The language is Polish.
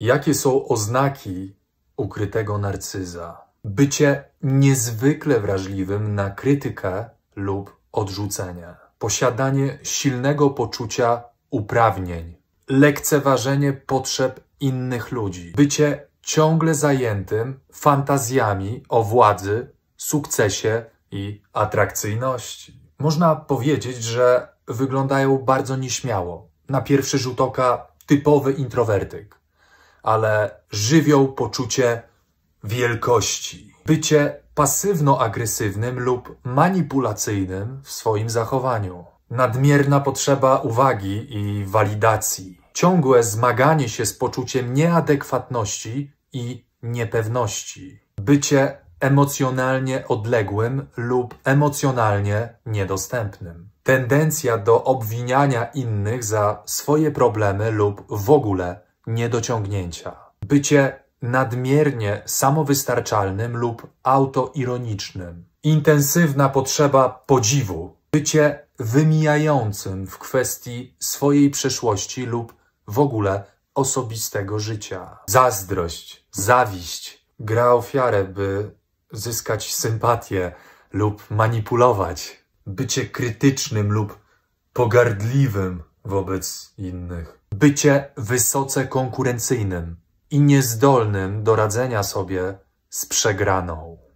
Jakie są oznaki ukrytego narcyza? Bycie niezwykle wrażliwym na krytykę lub odrzucenie, posiadanie silnego poczucia uprawnień, lekceważenie potrzeb innych ludzi, bycie ciągle zajętym fantazjami o władzy, sukcesie i atrakcyjności. Można powiedzieć, że wyglądają bardzo nieśmiało. Na pierwszy rzut oka typowy introwertyk ale żywią poczucie wielkości. Bycie pasywno-agresywnym lub manipulacyjnym w swoim zachowaniu. Nadmierna potrzeba uwagi i walidacji. Ciągłe zmaganie się z poczuciem nieadekwatności i niepewności. Bycie emocjonalnie odległym lub emocjonalnie niedostępnym. Tendencja do obwiniania innych za swoje problemy lub w ogóle niedociągnięcia. Bycie nadmiernie samowystarczalnym lub autoironicznym. Intensywna potrzeba podziwu. Bycie wymijającym w kwestii swojej przeszłości lub w ogóle osobistego życia. Zazdrość, zawiść, gra ofiarę, by zyskać sympatię lub manipulować. Bycie krytycznym lub pogardliwym wobec innych. Bycie wysoce konkurencyjnym i niezdolnym do radzenia sobie z przegraną.